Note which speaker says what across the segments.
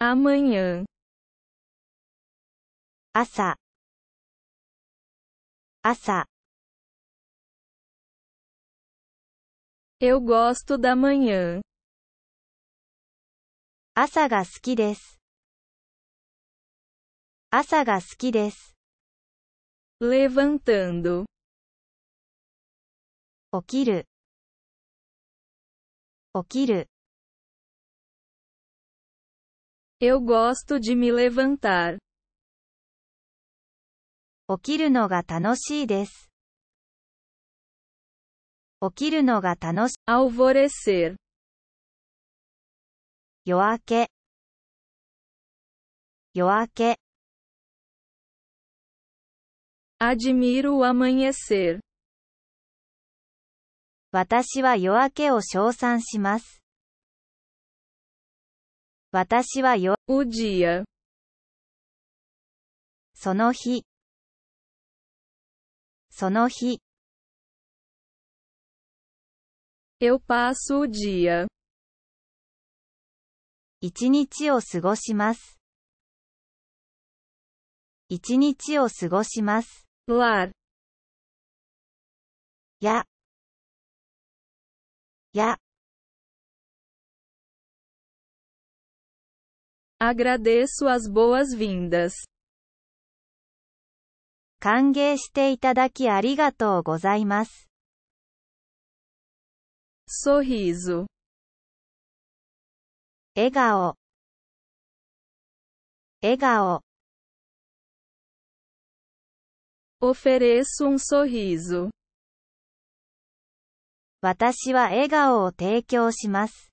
Speaker 1: Amanhã. Asa. Asa. Eu gosto da manhã. 朝が好きです。朝が好きです。levantando 起きる起きる Eu gosto de me levantar. 起きるのが楽しいです。起きるのが楽しい。alvorecer 夜明け夜明け admiro o amanhecer 私は夜明けを称賛します。私はよ、お dia その日、その日。Eu passo o dia 一日を過ごします。一日を過ごします。わ。や、や。Agradeço as boas-vindas. 歓迎していただきありがとうございます。sorriso 笑顔笑顔 ofereço um sorriso 私は笑顔を提供します。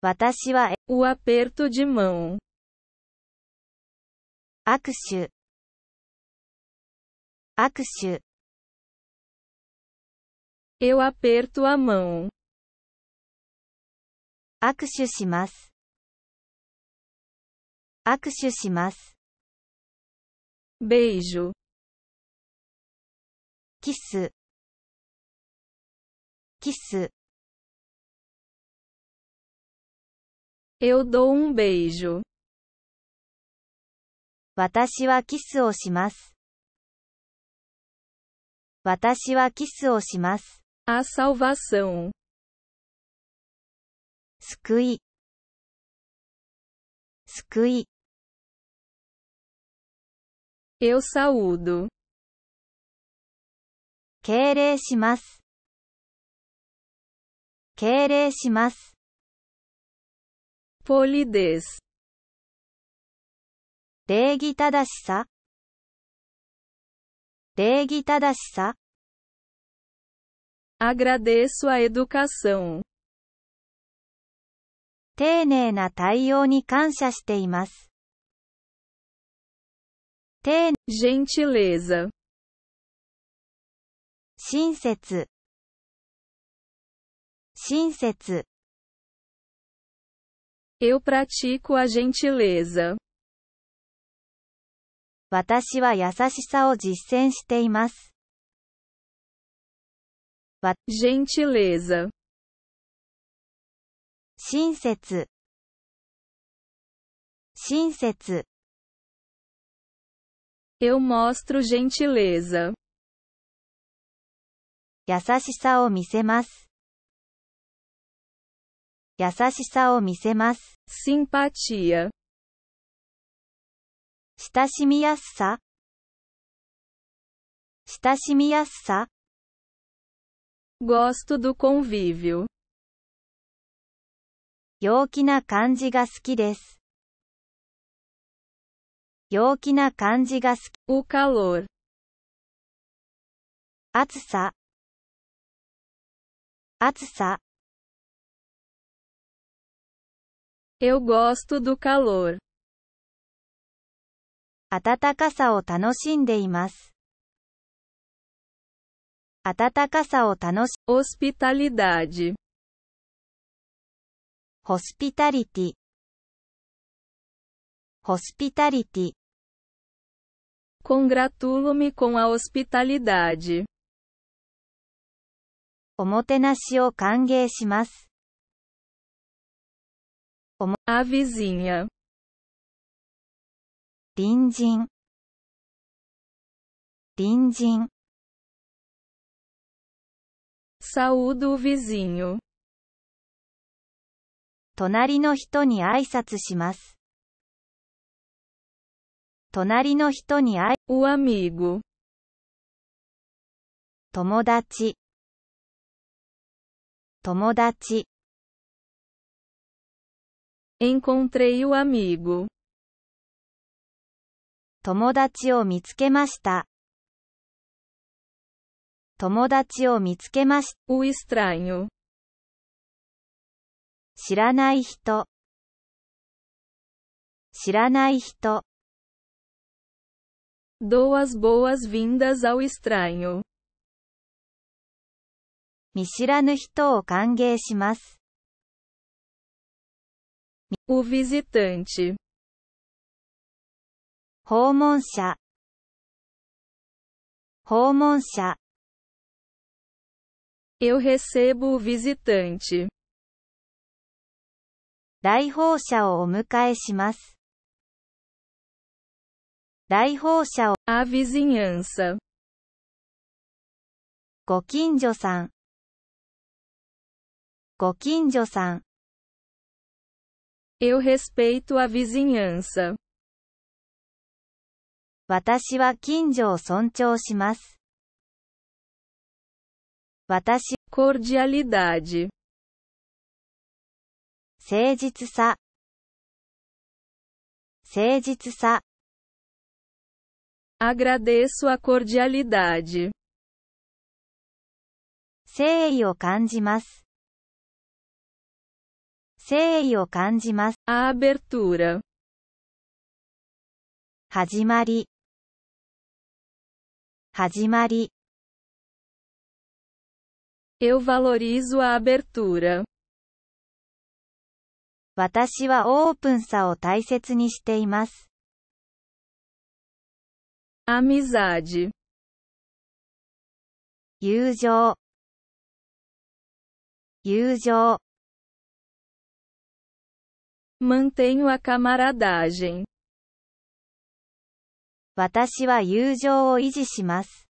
Speaker 1: 私は、お aperto de mão。握手。握手。Eu aperto a mão。握手します。握手します。beijo。キス。キス。Eu dou um beijo. 私はキスをします。私はキスをします。A salvação. 救い。救い。Eu saúdo. 敬礼します。敬礼します。ポリ礼儀正しさ礼儀正しさ a g r ç o a educação 丁寧な対応に感謝しています。gentileza 親切親切 Eu pratico a gentileza. 私は優しさを実践しています。gentileza 親切親切 Eu mostro gentileza. 優しさを見せます。優しさを見せます。simpatia 親しみやすさ親しみやすさ gosto do convívio 陽気な感じが好きです。陽気な感じが好き。お calor 暑さ暑さ Eu gosto do calor. Atatakasa o tanoshindeimasu. Atatakasa o tanoshindeimasu. Hospitalidade. Hospitality. Hospitality. Congratulo-me com a hospitalidade. Omotenashi o kangei shimasu. 隣人隣人 saúdo vizinho, 隣の人に挨拶します。隣の人に挨拶します。友達友達。友達 Encontrei o amigo. 友達を見つけました。友達を見つけました。O estranho. 知らない人。知らない人。Dou as boas-vindas ao estranho. 見知らぬ人を歓迎します。O visitante. 訪問者訪問者 Eu recebo o visitante. 来訪者をお迎えします。来訪者を、a vizinhança。ご近所さん。ご近所さん。Eu respeito a vizinhança. 私は近所を尊重します。私 cordialidade agradeço a cordialidade 誠意を感じます誠意を感じます。アーベルトゥーラ。始まり。始まり。Eu valorizo a a b e 私はオープンさを大切にしています。amizade 友情友情。友情 Mantenho a c a m a 私は友情を維持します。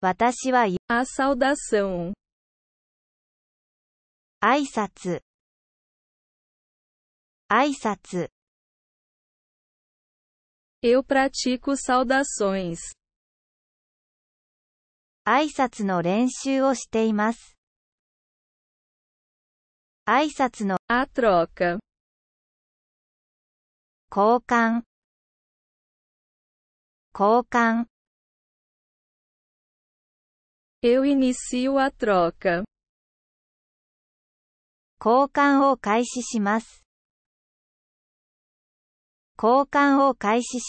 Speaker 1: 私は、あ、さうだせん。あいさつ。あいさつ。Eu pratico saudações。あいさつの練習をしています。挨拶の a troca 交換交換 Eu inicio a troca 交換を開始します交換を開始します